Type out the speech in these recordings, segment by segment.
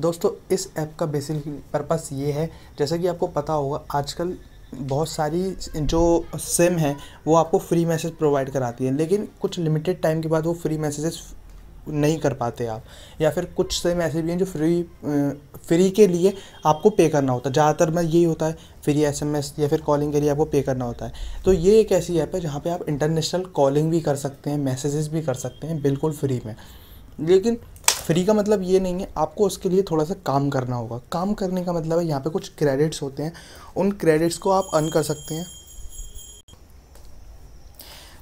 दोस्तों इस ऐप का बेसिक पर्पस ये है जैसा कि आपको पता होगा आजकल बहुत सारी जो सिम है वो आपको फ्री मैसेज प्रोवाइड कराती है लेकिन कुछ लिमिटेड टाइम के बाद वो फ्री मैसेजेस नहीं कर पाते आप या फिर कुछ सिम ऐसे भी हैं जो फ्री फ्री के लिए आपको पे करना होता है ज़्यादातर में यही होता है फ्री एसएमएस या फिर कॉलिंग के लिए आपको पे करना होता है तो ये एक ऐसी ऐप है जहाँ पर आप इंटरनेशनल कॉलिंग भी कर सकते हैं मैसेजेस भी कर सकते हैं बिल्कुल फ्री में लेकिन फ्री का मतलब ये नहीं है आपको उसके लिए थोड़ा सा काम करना होगा काम करने का मतलब है यहाँ पे कुछ क्रेडिट्स होते हैं उन क्रेडिट्स को आप अर्न कर सकते हैं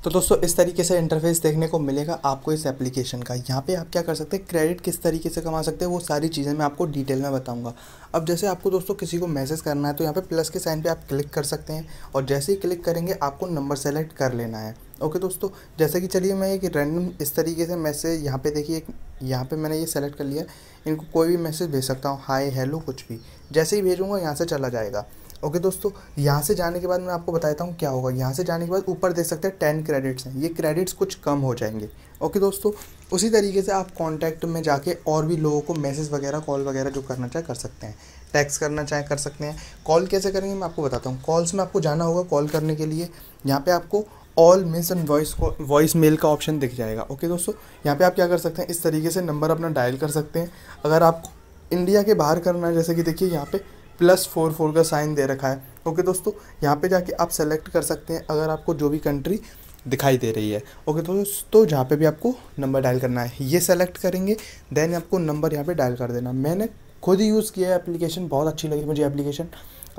तो दोस्तों इस तरीके से इंटरफेस देखने को मिलेगा आपको इस एप्लीकेशन का यहाँ पे आप क्या कर सकते हैं क्रेडिट किस तरीके से कमा सकते हैं वो सारी चीज़ें मैं आपको डिटेल में बताऊंगा अब जैसे आपको दोस्तों किसी को मैसेज करना है तो यहाँ पे प्लस के साइन पे आप क्लिक कर सकते हैं और जैसे ही क्लिक करेंगे आपको नंबर सेलेक्ट कर लेना है ओके दोस्तों जैसे कि चलिए मैं एक रैंडम इस तरीके से मैसेज यहाँ पर देखिए एक यहाँ पर मैंने ये सेलेक्ट कर लिया इनको कोई भी मैसेज भेज सकता हूँ हाई हेलो कुछ भी जैसे ही भेजूँगा यहाँ से चला जाएगा ओके दोस्तों यहाँ से जाने के बाद मैं आपको बताता हूँ क्या होगा यहाँ से जाने के बाद ऊपर देख सकते हैं टेन क्रेडिट्स हैं ये क्रेडिट्स कुछ कम हो जाएंगे ओके दोस्तों उसी तरीके से आप कॉन्टैक्ट में जाके और भी लोगों को मैसेज वगैरह कॉल वगैरह जो करना चाहे कर सकते हैं टैक्स करना चाहे कर सकते हैं कॉल कैसे करेंगे मैं आपको बताता हूँ कॉल्स में आपको जाना होगा कॉल करने के लिए यहाँ पर आपको all miss and voice voicemail का ऑप्शन दिख जाएगा ओके दोस्तों यहाँ पर आप क्या कर सकते हैं इस तरीके से नंबर अपना डायल कर सकते हैं अगर आप इंडिया के बाहर करना है जैसे कि देखिए यहाँ पे प्लस फोर फोर का साइन दे रखा है ओके दोस्तों यहाँ पे जाके आप सेलेक्ट कर सकते हैं अगर आपको जो भी कंट्री दिखाई दे रही है ओके okay, दोस्तों जहाँ पे भी आपको नंबर डायल करना है ये सेलेक्ट करेंगे देन आपको नंबर यहाँ पे डायल कर देना मैंने खुद ही यूज़ किया है एप्लीकेशन बहुत अच्छी लगी मुझे application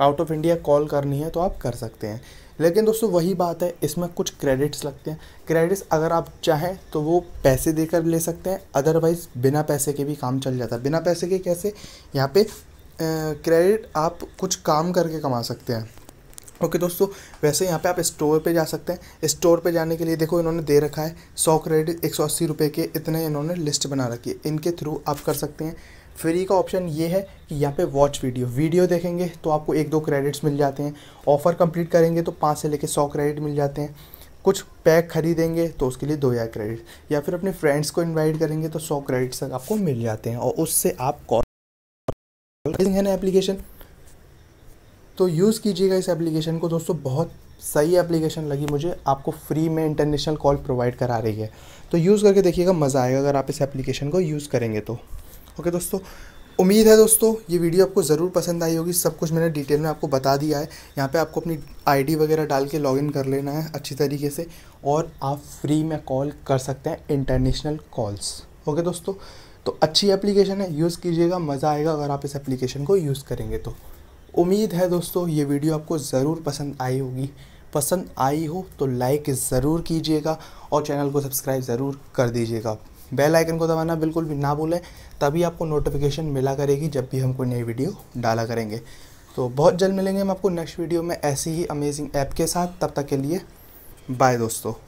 out of India call करनी है तो आप कर सकते हैं लेकिन दोस्तों वही बात है इसमें कुछ क्रेडिट्स लगते हैं क्रेडिट्स अगर आप चाहें तो वो पैसे देकर ले सकते हैं अदरवाइज़ बिना पैसे के भी काम चल जाता है बिना पैसे के कैसे यहाँ पे क्रेडिट आप कुछ काम करके कमा सकते हैं ओके okay, दोस्तों वैसे यहाँ पे आप स्टोर पे जा सकते हैं स्टोर पे जाने के लिए देखो इन्होंने दे रखा है सौ क्रेडिट एक सौ अस्सी रुपये के इतने इन्होंने लिस्ट बना रखी है इनके थ्रू आप कर सकते हैं फ्री का ऑप्शन ये है कि यहाँ पे वॉच वीडियो वीडियो देखेंगे तो आपको एक दो क्रेडिट्स मिल जाते हैं ऑफ़र कंप्लीट करेंगे तो पाँच से लेकर सौ क्रेडिट मिल जाते हैं कुछ पैक खरीदेंगे तो उसके लिए दो हज़ार क्रेडिट या फिर अपने फ्रेंड्स को इन्वाइट करेंगे तो सौ क्रेडिट्स तक आपको मिल जाते हैं और उससे आप कॉल है ना एप्लीकेशन तो यूज़ कीजिएगा इस एप्लीकेशन को दोस्तों बहुत सही एप्लीकेशन लगी मुझे आपको फ्री में इंटरनेशनल कॉल प्रोवाइड करा रही है तो यूज़ करके देखिएगा मज़ा आएगा अगर आप इस एप्लीकेशन को यूज़ करेंगे तो ओके दोस्तों उम्मीद है दोस्तों ये वीडियो आपको ज़रूर पसंद आई होगी सब कुछ मैंने डिटेल में आपको बता दिया है यहाँ पे आपको अपनी आईडी वगैरह डाल के लॉगिन कर लेना है अच्छी तरीके से और आप फ्री में कॉल कर सकते हैं इंटरनेशनल कॉल्स ओके दोस्तों तो अच्छी एप्लीकेशन है यूज़ कीजिएगा मज़ा आएगा अगर आप इस एप्लीकेशन को यूज़ करेंगे तो उम्मीद है दोस्तों ये वीडियो आपको ज़रूर पसंद आई होगी पसंद आई हो तो लाइक ज़रूर कीजिएगा और चैनल को सब्सक्राइब ज़रूर कर दीजिएगा बेल आइकन को दबाना बिल्कुल भी ना भूलें तभी आपको नोटिफिकेशन मिला करेगी जब भी हम कोई नई वीडियो डाला करेंगे तो बहुत जल्द मिलेंगे हम आपको नेक्स्ट वीडियो में ऐसी ही अमेजिंग ऐप के साथ तब तक के लिए बाय दोस्तों